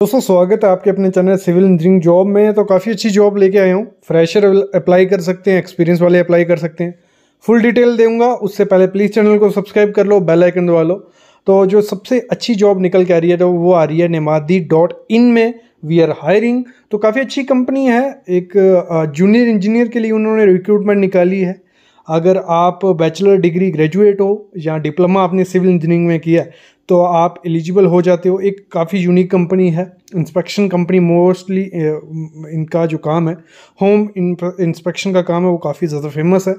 दोस्तों स्वागत है आपके अपने चैनल सिविल इंजीनियरिंग जॉब में तो काफ़ी अच्छी जॉब लेके आया हूँ फ्रेशर अप्लाई कर सकते हैं एक्सपीरियंस वाले अप्लाई कर सकते हैं फुल डिटेल दूंगा उससे पहले प्लीज़ चैनल को सब्सक्राइब कर लो बेल आइकन दबा लो तो जो सबसे अच्छी जॉब निकल के आ रही है तो वो आ रही है नेमादी डॉट इन में वी आर हायरिंग तो काफ़ी अच्छी कंपनी है एक जूनियर इंजीनियर के लिए उन्होंने रिक्रूटमेंट निकाली है अगर आप बैचलर डिग्री ग्रेजुएट हो या डिप्लोमा आपने सिविल इंजीनियरिंग में किया है तो आप एलिजिबल हो जाते हो एक काफ़ी यूनिक कंपनी है इंस्पेक्शन कंपनी मोस्टली इनका जो काम है होम इंस्पेक्शन का काम है वो काफ़ी ज़्यादा फेमस है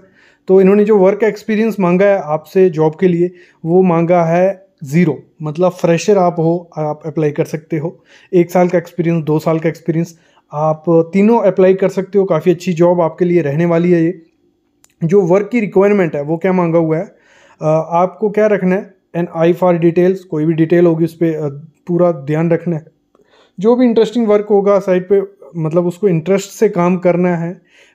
तो इन्होंने जो वर्क एक्सपीरियंस मांगा है आपसे जॉब के लिए वो मांगा है ज़ीरो मतलब फ्रेशर आप हो आप अप्लाई कर सकते हो एक साल का एक्सपीरियंस दो साल का एक्सपीरियंस आप तीनों अप्लाई कर सकते हो काफ़ी अच्छी जॉब आपके लिए रहने वाली है ये जो वर्क की रिक्वायरमेंट है वो क्या मांगा हुआ है आपको क्या रखना है एन आई फॉर डिटेल्स कोई भी डिटेल होगी उस पर पूरा ध्यान रखना है जो भी इंटरेस्टिंग वर्क होगा साइट पे मतलब उसको इंटरेस्ट से काम करना है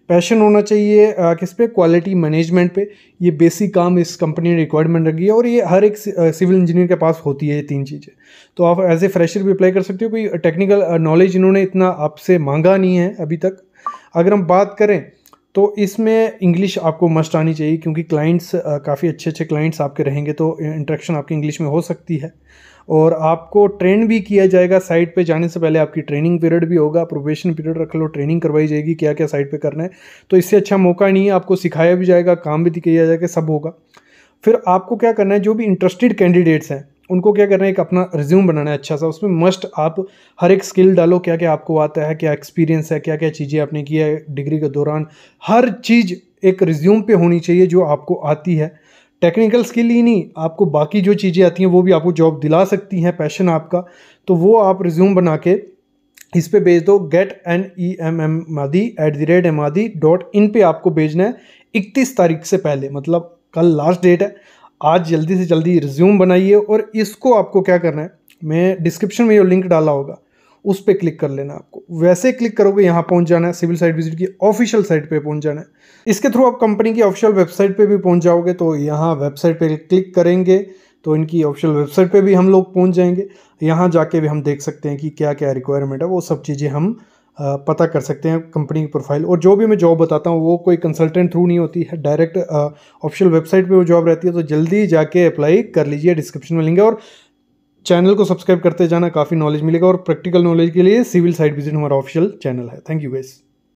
पैशन होना चाहिए किस पे क्वालिटी मैनेजमेंट पे ये बेसिक काम इस कंपनी ने रिक्वायरमेंट रखी है और ये हर एक सिविल इंजीनियर के पास होती है ये तीन चीज़ें तो आप एज ए फ्रेशर भी अप्लाई कर सकते हो कोई टेक्निकल नॉलेज इन्होंने इतना आपसे मांगा नहीं है अभी तक अगर हम बात करें तो इसमें इंग्लिश आपको मस्ट आनी चाहिए क्योंकि क्लाइंट्स काफ़ी अच्छे अच्छे क्लाइंट्स आपके रहेंगे तो इंट्रैक्शन आपकी इंग्लिश में हो सकती है और आपको ट्रेन भी किया जाएगा साइट पे जाने से पहले आपकी ट्रेनिंग पीरियड भी होगा प्रोबेशन पीरियड रख लो ट्रेनिंग करवाई जाएगी क्या क्या साइट पे करना है तो इससे अच्छा मौका नहीं है आपको सिखाया भी जाएगा काम भी किया जाएगा सब होगा फिर आपको क्या करना है जो भी इंटरेस्टेड कैंडिडेट्स हैं उनको क्या करना है एक अपना रिज्यूम बनाना है अच्छा सा उसमें मस्ट आप हर एक स्किल डालो क्या क्या आपको आता है क्या एक्सपीरियंस है क्या क्या चीज़ें आपने की है डिग्री के दौरान हर चीज़ एक रिज्यूम पे होनी चाहिए जो आपको आती है टेक्निकल स्किल ही नहीं आपको बाकी जो चीज़ें आती हैं वो भी आपको जॉब दिला सकती हैं पैशन आपका तो वो आप रिज्यूम बना के इस पे भेज दो get N E M M मादी एट द रेट एम आदि डॉट इन पर आपको भेजना है इकतीस तारीख से पहले मतलब कल लास्ट डेट है आज जल्दी से जल्दी रिज्यूम बनाइए और इसको आपको क्या करना है मैं डिस्क्रिप्शन में ये लिंक डाला होगा उस पर क्लिक कर लेना आपको वैसे क्लिक करोगे यहाँ पहुँच जाना है सिविल साइट विजिट की ऑफिशियल साइट पे पहुँच जाना है इसके थ्रू आप कंपनी की ऑफिशियल वेबसाइट पे भी पहुँच जाओगे तो यहाँ वेबसाइट पे क्लिक करेंगे तो इनकी ऑफिशियल वेबसाइट पे भी हम लोग पहुँच जाएंगे यहाँ जाके भी हम देख सकते हैं कि क्या क्या रिक्वायरमेंट है वो सब चीज़ें हम पता कर सकते हैं कंपनी की प्रोफाइल और जो भी मैं जॉब बताता हूँ वो कोई कंसल्टेंट थ्रू नहीं होती है डायरेक्ट ऑफिशियल वेबसाइट पे वो जॉब रहती है तो जल्दी जाके अप्लाई कर लीजिए डिस्क्रिप्शन में लेंगे और चैनल को सब्सक्राइब करते जाना काफ़ी नॉलेज मिलेगा और प्रैक्टिकल नॉलेज के लिए सिविल साइड विजिट हमारा ऑफिशियल चैनल है थैंक यू वेस्ट